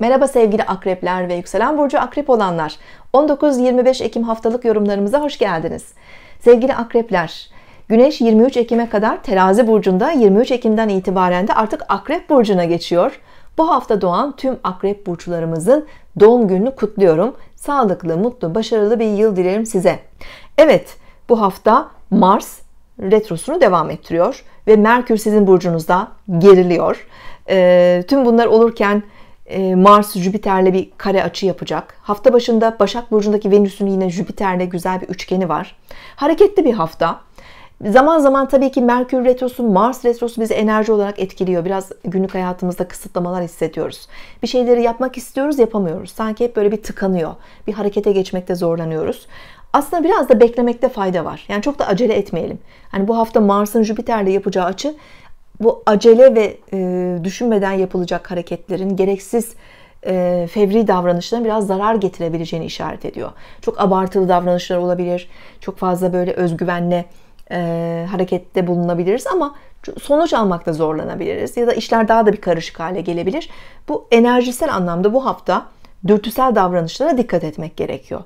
Merhaba sevgili akrepler ve yükselen burcu akrep olanlar. 19-25 Ekim haftalık yorumlarımıza hoş geldiniz. Sevgili akrepler, Güneş 23 Ekim'e kadar terazi burcunda 23 Ekim'den itibaren de artık akrep burcuna geçiyor. Bu hafta doğan tüm akrep burçlarımızın doğum gününü kutluyorum. Sağlıklı, mutlu, başarılı bir yıl dilerim size. Evet, bu hafta Mars retrosunu devam ettiriyor ve Merkür sizin burcunuzda geriliyor. E, tüm bunlar olurken ee, Mars Jüpiter'le bir kare açı yapacak. Hafta başında Başak Burcu'ndaki Venüs'ün yine Jüpiter'le güzel bir üçgeni var. Hareketli bir hafta. Zaman zaman tabii ki Merkür Retrosu, Mars Retrosu bizi enerji olarak etkiliyor. Biraz günlük hayatımızda kısıtlamalar hissediyoruz. Bir şeyleri yapmak istiyoruz, yapamıyoruz. Sanki hep böyle bir tıkanıyor. Bir harekete geçmekte zorlanıyoruz. Aslında biraz da beklemekte fayda var. Yani çok da acele etmeyelim. Hani bu hafta Mars'ın Jüpiter'le yapacağı açı bu acele ve e, e, düşünmeden yapılacak hareketlerin gereksiz e, fevri davranışların biraz zarar getirebileceğini işaret ediyor. Çok abartılı davranışlar olabilir. Çok fazla böyle özgüvenle e, harekette bulunabiliriz ama sonuç almakta zorlanabiliriz. Ya da işler daha da bir karışık hale gelebilir. Bu enerjisel anlamda bu hafta dürtüsel davranışlara dikkat etmek gerekiyor.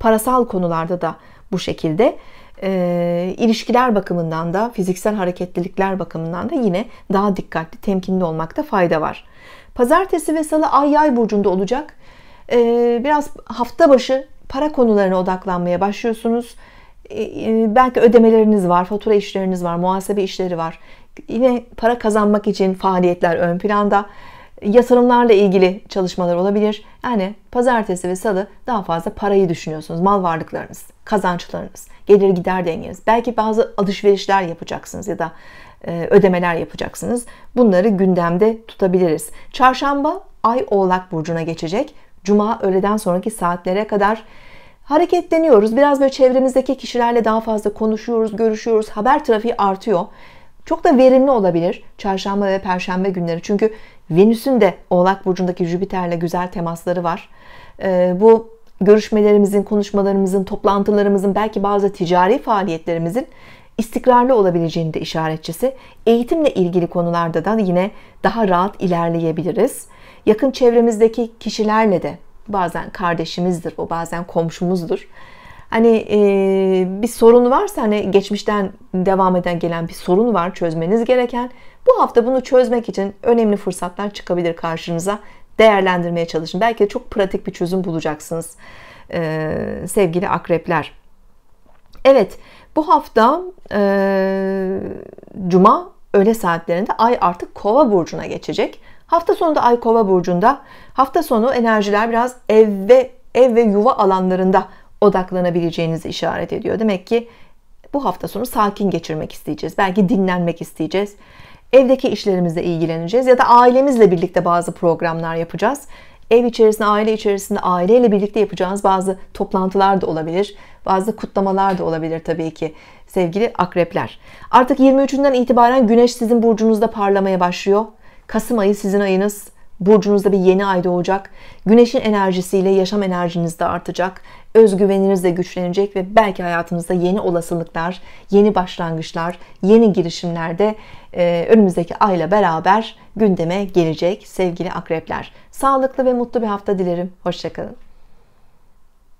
Parasal konularda da bu şekilde e, ilişkiler bakımından da fiziksel hareketlilikler bakımından da yine daha dikkatli, temkinli olmakta fayda var. Pazartesi ve salı ay yay burcunda olacak. E, biraz hafta başı para konularına odaklanmaya başlıyorsunuz. E, e belki ödemeleriniz var, fatura işleriniz var, muhasebe işleri var. Yine para kazanmak için faaliyetler ön planda yatırımlarla ilgili çalışmalar olabilir. Yani pazartesi ve salı daha fazla parayı düşünüyorsunuz. Mal varlıklarınız, kazançlarınız, gelir gider dengeniz. Belki bazı alışverişler yapacaksınız ya da e, ödemeler yapacaksınız. Bunları gündemde tutabiliriz. Çarşamba Ay Oğlak burcuna geçecek. Cuma öğleden sonraki saatlere kadar hareketleniyoruz. Biraz böyle çevremizdeki kişilerle daha fazla konuşuyoruz, görüşüyoruz. Haber trafiği artıyor. Çok da verimli olabilir çarşamba ve perşembe günleri. Çünkü Venüs'ün de Oğlak Burcu'ndaki Jüpiter'le güzel temasları var. Ee, bu görüşmelerimizin, konuşmalarımızın, toplantılarımızın, belki bazı ticari faaliyetlerimizin istikrarlı olabileceğini de işaretçisi. Eğitimle ilgili konularda da yine daha rahat ilerleyebiliriz. Yakın çevremizdeki kişilerle de bazen kardeşimizdir, o bazen komşumuzdur Hani e, bir sorun varsa hani geçmişten devam eden gelen bir sorun var çözmeniz gereken. Bu hafta bunu çözmek için önemli fırsatlar çıkabilir karşınıza. Değerlendirmeye çalışın. Belki de çok pratik bir çözüm bulacaksınız e, sevgili akrepler. Evet bu hafta e, cuma öğle saatlerinde ay artık kova burcuna geçecek. Hafta sonunda ay kova burcunda. Hafta sonu enerjiler biraz ev ve ev ve yuva alanlarında odaklanabileceğinizi işaret ediyor. Demek ki bu hafta sonu sakin geçirmek isteyeceğiz. Belki dinlenmek isteyeceğiz. Evdeki işlerimizle ilgileneceğiz ya da ailemizle birlikte bazı programlar yapacağız. Ev içerisinde, aile içerisinde aileyle birlikte yapacağınız bazı toplantılar da olabilir. Bazı kutlamalar da olabilir tabii ki sevgili akrepler. Artık 23'ünden itibaren güneş sizin burcunuzda parlamaya başlıyor. Kasım ayı sizin ayınız. Burcunuzda bir yeni ay doğacak. Güneşin enerjisiyle yaşam enerjiniz de artacak. Özgüveniniz de güçlenecek ve belki hayatınızda yeni olasılıklar, yeni başlangıçlar, yeni girişimlerde e, önümüzdeki ayla beraber gündeme gelecek sevgili akrepler. Sağlıklı ve mutlu bir hafta dilerim. Hoşçakalın.